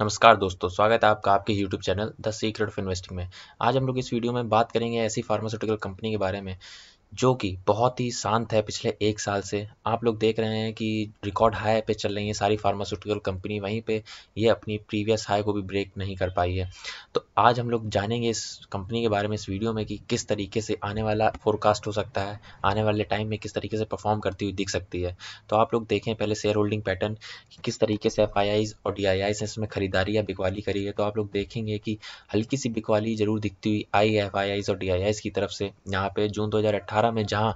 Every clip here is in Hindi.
नमस्कार दोस्तों स्वागत है आपका आपके YouTube channel the secret of investing में आज हम लोग इस वीडियो में बात करेंगे ऐसी फार्मास्यूटिकल कंपनी के बारे में जो कि बहुत ही शांत है पिछले एक साल से आप लोग देख रहे हैं कि रिकॉर्ड हाई पे चल रही है सारी फार्मास्यूटिकल कंपनी वहीं पे ये अपनी प्रीवियस हाई को भी ब्रेक नहीं कर पाई है तो आज हम लोग जानेंगे इस कंपनी के बारे में इस वीडियो में कि किस तरीके से आने वाला फोरकास्ट हो सकता है आने वाले टाइम में किस तरीके से परफॉर्म करती हुई दिख सकती है तो आप लोग देखें पहले शेयर होल्डिंग पैटर्न कि किस तरीके से एफ और डी ने इसमें खरीदारी या बिकवाली करी है तो आप लोग देखेंगे कि हल्की सी बिकवाली जरूर दिखती हुई आई एफ और डी की तरफ से यहाँ पर जून दो 2018 में जहां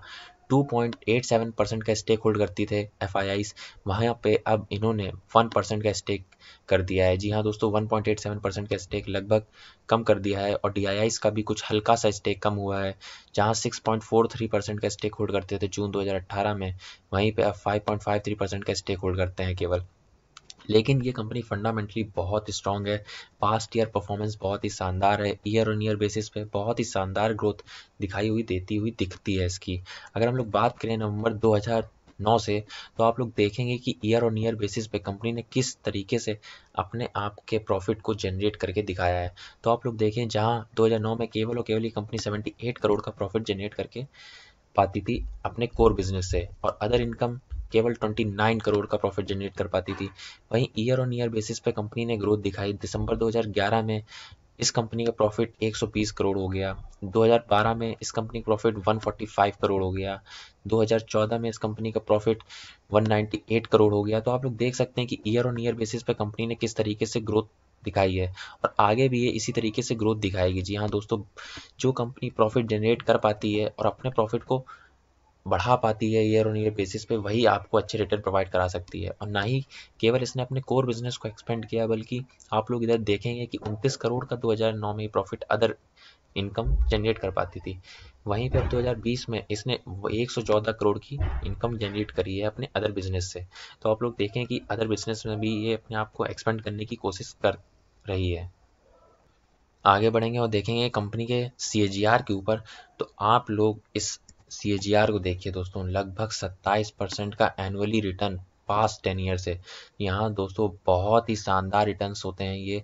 2.87 परसेंट का स्टेक होल्ड करती थे एफ आई आईज वहाँ पे अब इन्होंने 1 परसेंट का स्टेक कर दिया है जी हाँ दोस्तों 1.87 परसेंट का स्टेक लगभग कम कर दिया है और डी आई आईज का भी कुछ हल्का सा स्टेक कम हुआ है जहाँ 6.43 परसेंट का स्टेक होल्ड करते थे जून 2018 में वहीं पे अब 5.53 परसेंट का स्टेक होल्ड करते हैं केवल लेकिन ये कंपनी फंडामेंटली बहुत स्ट्रांग है पास्ट ईयर परफॉर्मेंस बहुत ही शानदार है ईयर ऑन ईयर बेसिस पे बहुत ही शानदार ग्रोथ दिखाई हुई देती हुई दिखती है इसकी अगर हम लोग बात करें नवंबर 2009 से तो आप लोग देखेंगे कि ईयर ऑन ईयर बेसिस पे कंपनी ने किस तरीके से अपने आप के प्रॉफिट को जनरेट करके दिखाया है तो आप लोग देखें जहाँ दो में केवल और केवल ये कंपनी सेवेंटी करोड़ का प्रॉफिट जनरेट करके पाती थी अपने कोर बिजनेस से और अदर इनकम केवल 29 करोड़ का प्रॉफिट जनरेट कर पाती थी वहीं ईयर ऑन ईयर बेसिस पर कंपनी ने ग्रोथ दिखाई दिसंबर 2011 में इस कंपनी का प्रॉफिट 120 करोड़ हो गया 2012 में इस कंपनी का प्रॉफिट 145 करोड़ हो गया 2014 में इस कंपनी का प्रॉफिट 198 करोड़ हो गया तो आप लोग देख सकते हैं कि ईयर ऑन ईयर बेसिस पर कंपनी ने किस तरीके से ग्रोथ दिखाई है और आगे भी ये इसी तरीके से ग्रोथ दिखाएगी जी हाँ दोस्तों जो कंपनी प्रॉफिट जनरेट कर पाती है और अपने प्रॉफिट को बढ़ा पाती है ईयर ऑन ईयर बेसिस पे वही आपको अच्छे रिटर्न प्रोवाइड करा सकती है और ना ही केवल इसने अपने कोर बिजनेस को एक्सपेंड किया बल्कि आप लोग इधर देखेंगे कि उनतीस करोड़ का 2009 में प्रॉफिट अदर इनकम जनरेट कर पाती थी वहीं पर 2020 में इसने 114 करोड़ की इनकम जनरेट करी है अपने अदर बिजनेस से तो आप लोग देखें कि अदर बिजनेस में भी ये अपने आप को एक्सपेंड करने की कोशिश कर रही है आगे बढ़ेंगे और देखेंगे कंपनी के सी के ऊपर तो आप लोग इस सी को देखिए दोस्तों लगभग 27 परसेंट का annually return past ten year से यहाँ दोस्तों बहुत ही शानदार रिटर्न्स होते हैं ये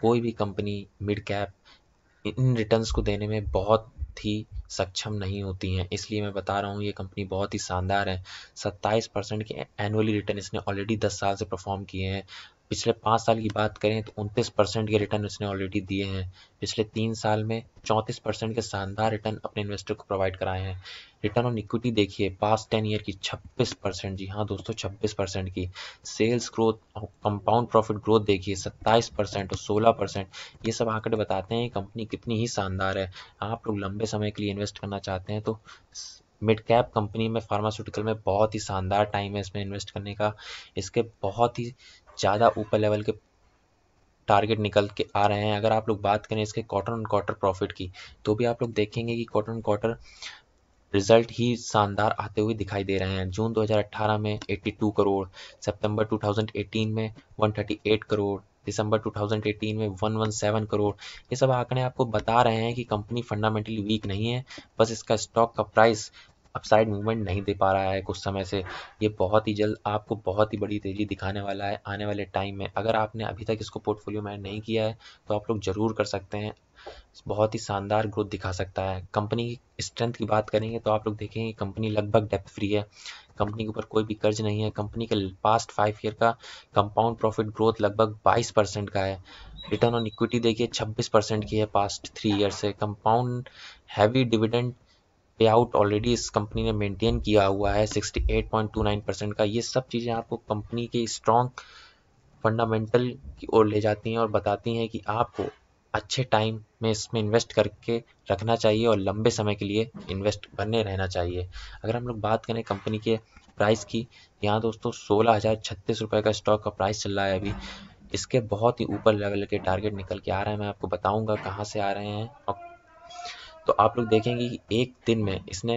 कोई भी कंपनी मिड कैप इन रिटर्न्स को देने में बहुत ही सक्षम नहीं होती हैं इसलिए मैं बता रहा हूँ ये कंपनी बहुत ही शानदार है 27 परसेंट के एनुअली रिटर्न इसने ऑलरेडी 10 साल से परफॉर्म किए हैं पिछले पाँच साल की बात करें तो उनतीस परसेंट के रिटर्न उसने ऑलरेडी दिए हैं पिछले तीन साल में चौंतीस परसेंट के शानदार रिटर्न अपने इन्वेस्टर को प्रोवाइड कराए हैं रिटर्न ऑन इक्विटी देखिए पास्ट टेन ईयर की छब्बीस परसेंट जी हाँ दोस्तों छब्बीस परसेंट की sales growth compound profit growth देखिए सत्ताईस परसेंट और सोलह परसेंट ये सब आंकड़े बताते हैं कंपनी कितनी ही शानदार है आप लोग लंबे समय के लिए इन्वेस्ट करना चाहते हैं तो मिड कैप कंपनी में फार्मास्यूटिकल में बहुत ही शानदार टाइम है इसमें इन्वेस्ट करने का इसके बहुत ही ज़्यादा ऊपर लेवल के टारगेट निकल के आ रहे हैं अगर आप लोग बात करें इसके क्वार्टर ऑन क्वार्टर प्रॉफिट की तो भी आप लोग देखेंगे कि क्वार्टर ऑन क्वार्टर रिजल्ट ही शानदार आते हुए दिखाई दे रहे हैं जून 2018 में 82 करोड़ सितंबर 2018 में 138 करोड़ दिसंबर 2018 में 117 करोड़ ये सब आंकड़े आपको बता रहे हैं कि कंपनी फंडामेंटली वीक नहीं है बस इसका स्टॉक का प्राइस अपसाइड मूवमेंट नहीं दे पा रहा है कुछ समय से ये बहुत ही जल्द आपको बहुत ही बड़ी तेज़ी दिखाने वाला है आने वाले टाइम में अगर आपने अभी तक इसको पोर्टफोलियो में नहीं किया है तो आप लोग ज़रूर कर सकते हैं बहुत ही शानदार ग्रोथ दिखा सकता है कंपनी की स्ट्रेंथ की बात करेंगे तो आप लोग देखेंगे कंपनी लगभग डेप्थ फ्री है कंपनी के ऊपर कोई भी कर्ज नहीं है कंपनी के पास्ट फाइव ईयर का कंपाउंड प्रॉफिट ग्रोथ लगभग 22 परसेंट का है रिटर्न ऑन इक्विटी देखिए 26 परसेंट की है पास्ट थ्री ईयर से compound heavy dividend pay out already इस कंपनी ने मेंटेन किया हुआ है 68.29 परसेंट का ये सब चीज़ें आपको कंपनी के स्ट्रॉन्ग फंडामेंटल की ओर ले जाती हैं और बताती हैं कि आपको अच्छे टाइम में इसमें इन्वेस्ट करके रखना चाहिए और लंबे समय के लिए इन्वेस्ट बने रहना चाहिए अगर हम लोग बात करें कंपनी के प्राइस की यहाँ दोस्तों सोलह हज़ार छत्तीस रुपये का स्टॉक का प्राइस चल रहा है अभी इसके बहुत ही ऊपर लेवल के टारगेट निकल के आ रहे हैं मैं आपको बताऊंगा कहाँ से आ रहे हैं और तो आप लोग देखेंगे कि एक दिन में इसने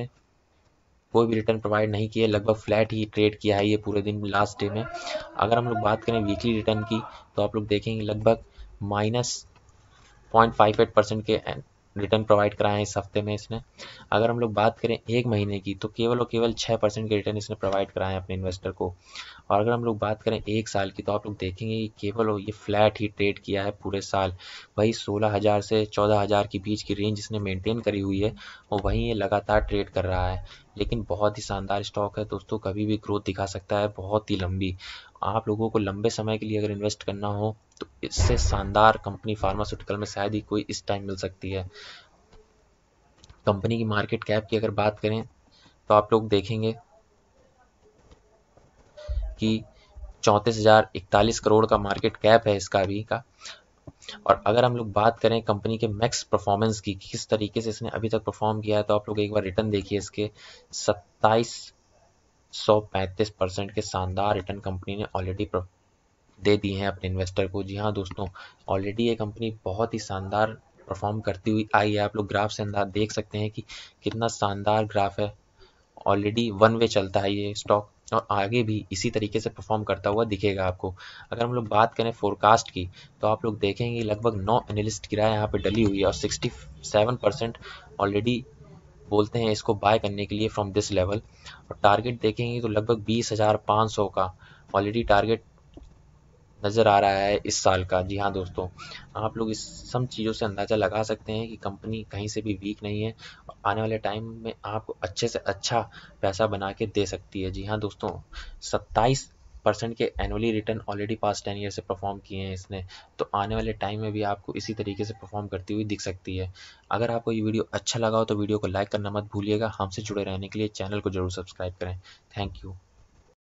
कोई भी रिटर्न प्रोवाइड नहीं किया लगभग फ्लैट ही ट्रेड किया है ये पूरे दिन लास्ट डे में अगर हम लोग बात करें वीकली रिटर्न की तो आप लोग देखेंगे लगभग minus point five eight percent के रिटर्न प्रोवाइड कराए हैं इस हफ्ते में इसने अगर हम लोग बात करें एक महीने की तो केवल और केवल छः परसेंट के रिटर्न इसने प्रोवाइड कराए अपने इन्वेस्टर को और अगर हम लोग बात करें एक साल की तो आप लोग देखेंगे कि केवल और ये फ्लैट ही ट्रेड किया है पूरे साल वही सोलह हज़ार से चौदह हज़ार के बीच की रेंज इसने मेंटेन करी हुई है और वहीं ये लगातार ट्रेड कर रहा है लेकिन बहुत ही शानदार स्टॉक है दोस्तों कभी भी ग्रोथ दिखा सकता है बहुत ही लंबी आप लोगों को लंबे समय के लिए अगर इन्वेस्ट करना हो तो इससे शानदार कंपनी फार्मास्यूटिकल में शायद ही कोई इस टाइम मिल सकती है कंपनी की मार्केट कैप की अगर बात करें तो आप लोग देखेंगे कि चौंतीस करोड़ का मार्केट कैप है इसका अभी का और अगर हम लोग बात करें कंपनी के मैक्स परफॉर्मेंस की किस तरीके से इसने अभी तक परफॉर्म किया है तो आप लोग एक बार रिटर्न देखिए इसके सत्ताईस सौ पैंतीस परसेंट के शानदार रिटर्न कंपनी ने ऑलरेडी दे दिए हैं अपने इन्वेस्टर को जी हाँ दोस्तों ऑलरेडी ये कंपनी बहुत ही शानदार परफॉर्म करती हुई आई है आप लोग ग्राफ से अंदाज देख सकते हैं कि कितना शानदार ग्राफ है ऑलरेडी वन वे चलता है ये स्टॉक और आगे भी इसी तरीके से परफॉर्म करता हुआ दिखेगा आपको अगर हम लोग बात करें फोरकास्ट की तो आप लोग देखेंगे लगभग नौ एनालिस्ट की राय यहाँ पर डली हुई है और सिक्सटी सेवन परसेंट ऑलरेडी बोलते हैं इसको बाय करने के लिए फ्रॉम दिस लेवल और टारगेट देखेंगे तो लगभग बीस हज़ार पाँच सौ का ऑलरेडी टारगेट नज़र आ रहा है इस साल का जी हाँ दोस्तों आप लोग इस सब चीज़ों से अंदाज़ा लगा सकते हैं कि कंपनी कहीं से भी वीक नहीं है आने वाले टाइम में आपको अच्छे से अच्छा पैसा बना के दे सकती है जी हाँ दोस्तों सत्ताईस परसेंट के annually return already past ten year से परफॉर्म किए हैं इसने तो आने वाले टाइम में भी आपको इसी तरीके से परफॉर्म करती हुई दिख सकती है अगर आपको ये वीडियो अच्छा लगा हो तो वीडियो को लाइक करना मत भूलिएगा हमसे जुड़े रहने के लिए चैनल को जरूर सब्सक्राइब करें थैंक यू